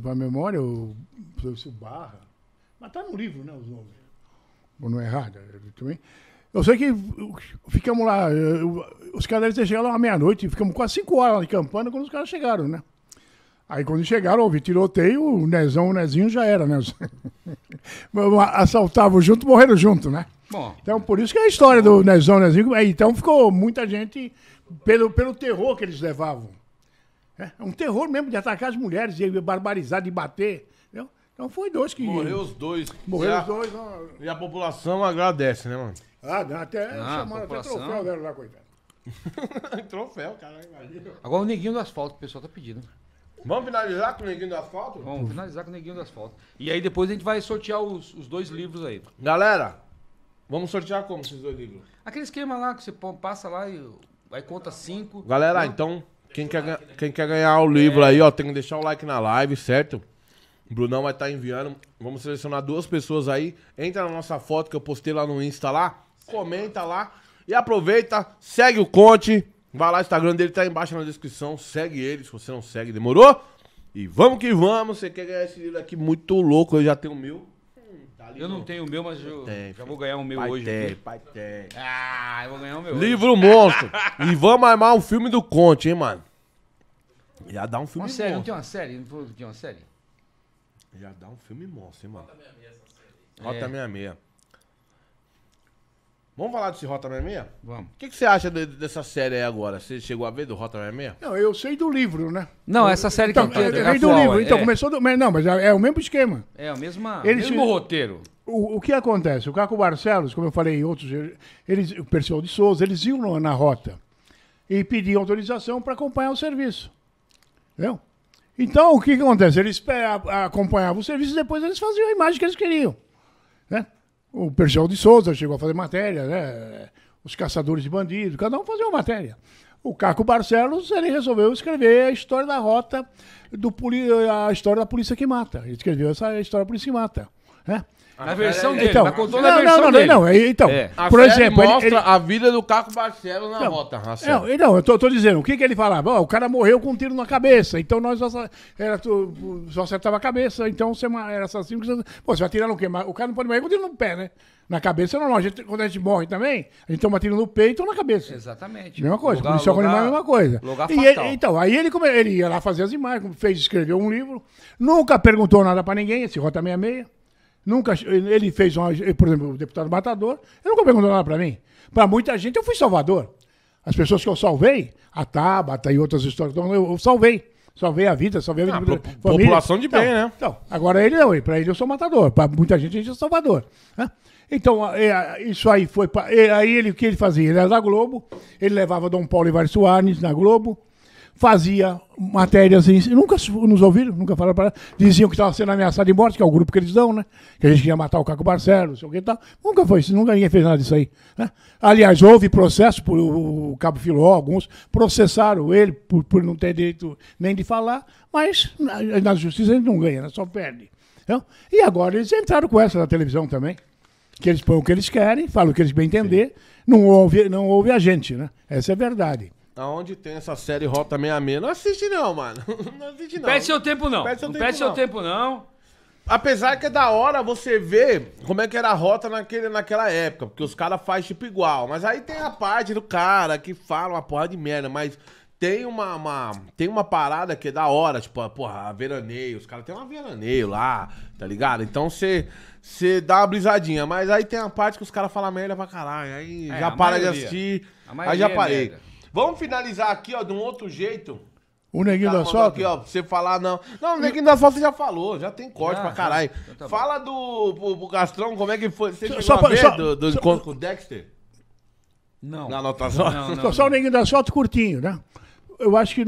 Para a memória, o professor Barra. Mas está no livro, né? Os nomes. Ou não é errado? É também. Eu sei que ficamos lá, os caras devem ter chegado lá meia-noite, ficamos quase cinco horas lá campana quando os caras chegaram, né? Aí quando chegaram, houve tiroteio, o Nezão, o Nezinho já era, né? Assaltavam junto, morreram junto, né? Bom, então por isso que é a história do Nezão, Nezinho. Então ficou muita gente, pelo, pelo terror que eles levavam. É, é um terror mesmo de atacar as mulheres, de barbarizar, de bater. Entendeu? Então foi dois que. Morreu os dois. Morreu os dois. Não... E a população agradece, né, mano? Ah, até ah, chamaram população... até troféu dela lá, coitado. troféu, caralho, imagina. Agora o neguinho do asfalto, o pessoal tá pedindo. Vamos finalizar com o neguinho do asfalto? Vamos finalizar com o neguinho do asfalto. E aí depois a gente vai sortear os, os dois livros aí. Galera, vamos sortear como esses dois livros? Aquele esquema lá que você passa lá e aí conta cinco. Galera, então. então quem quer, like, né? quem quer ganhar o livro é. aí, ó, tem que deixar o like na live, certo? O Brunão vai estar tá enviando. Vamos selecionar duas pessoas aí. Entra na nossa foto que eu postei lá no Insta lá. Comenta lá. E aproveita, segue o Conte. Vai lá, o Instagram dele tá embaixo na descrição. Segue ele, se você não segue, demorou? E vamos que vamos. Você quer ganhar esse livro aqui muito louco, eu já tenho o meu. Ali eu não tenho o meu, mas eu já vou ganhar o um meu pai hoje. Tem, pai tem. Ah, eu vou ganhar o um meu Livro hoje. monstro. e vamos armar um filme do Conte, hein, mano? Já dá um filme uma monstro. Série, não tem uma série? Não falou que tinha uma série? Já dá um filme monstro, hein, mano? Nota 66. Nota 66. Vamos falar desse Rota 66? Vamos. O que, que você acha de- dessa série aí agora? Você chegou a ver do Rota 66? Não, eu sei do livro, né? Não, essa série Então, que eu é, eu sei do livro. Então, é. começou do. mas Não, mas é é o mesmo esquema. É, o mesmo, Eles- mesmo roteiro. O, o que acontece? O Caco Barcelos, como eu falei em outros, eles, o Perseu de Souza, eles iam no- na rota e pediam autorização para acompanhar o serviço. Entendeu? Então, o que, que acontece? Eles a- acompanhavam o serviço e depois eles faziam a imagem que eles queriam. O Perjão de Souza chegou a fazer matéria, né? Os Caçadores de Bandidos, cada um fazia uma matéria. O Caco Barcelos, ele resolveu escrever a história da rota, do, a história da polícia que mata. Ele escreveu essa história da polícia que mata. Né? Na versão é dele, então, tá não, versão não, não, dele. Não, não, é, então, é. por a exemplo... mostra ele, ele... a vida do Caco Barcelo na não, rota, Não, então, eu tô, tô, dizendo, o que que ele falava? Oh, o cara morreu com um tiro na cabeça, então nós só, era, tu, só acertava a cabeça, então você era assassino... Você, pô, você vai tirar no quê? O cara não pode morrer com um tiro no pé, né? Na cabeça não, é não. A gente, quando a gente morre também, a gente toma tiro no peito ou na cabeça. Exatamente. Mesma coisa. Lugar, policial lugar, animal é a mesma coisa. Lugar e fatal. Ele, então, aí ele, ele ia lá fazer as imagens, fez, escreveu um livro, nunca perguntou nada pra ninguém, esse Rota 66. Nunca, ele fez, uma, por exemplo, o deputado Matador, ele nunca perguntou nada para mim. Para muita gente, eu fui Salvador. As pessoas que eu salvei, a Tabata e outras histórias, então, eu, eu salvei. Salvei a vida, salvei a vida. Ah, pro, população de bem, então, né? Então, agora ele não, para ele eu sou matador, para muita gente a gente é salvador. Né? Então, é, isso aí foi. Pra, é, aí ele, o que ele fazia? Ele era da Globo, ele levava Dom Paulo e Soares na Globo, fazia matérias em, nunca nos ouviram, nunca falaram para diziam que estava sendo ameaçado de morte, que é o grupo que eles dão, né? Que a gente queria matar o Caco Barcelos, sei o que e tal. Nunca foi isso, nunca ninguém fez nada disso aí. Né? Aliás, houve processo por o Cabo Filó, alguns processaram ele por, por não ter direito nem de falar, mas na, na justiça ele não ganha, né? só perde. Então, e agora eles entraram com essa na televisão também que eles põem o que eles querem, falam o que eles bem entender, não ouve, não ouve a gente, né? Essa é a verdade. Aonde tem essa série Rota 66, não assiste não, mano. Não assiste não. Perde seu tempo não. Perde seu não tempo, perde seu tempo não. Apesar que é da hora você ver como é que era a rota naquele, naquela época, porque os caras fazem tipo igual. Mas aí tem a parte do cara que fala uma porra de merda, mas tem uma, uma, tem uma parada que é da hora, tipo, porra, a veraneio, os caras tem uma veraneio lá, tá ligado? Então você você dá uma brisadinha, mas aí tem a parte que os caras falam merda pra caralho, aí é, já para maioria, de assistir, aí já é parei. Vamos finalizar aqui, ó, de um outro jeito. O Neguinho tá da Asfalto? Aqui, ó, você falar, não. Não, o Neguinho da Asfalto já falou, já tem corte ah, pra caralho. Então tá Fala do pro, pro Gastrão, como é que foi? Você chegou só, pra, só, do, do só, encontro com o Dexter? Não. Na nota só? Não, não, só, não. o Neguinho da Asfalto curtinho, né? Eu acho que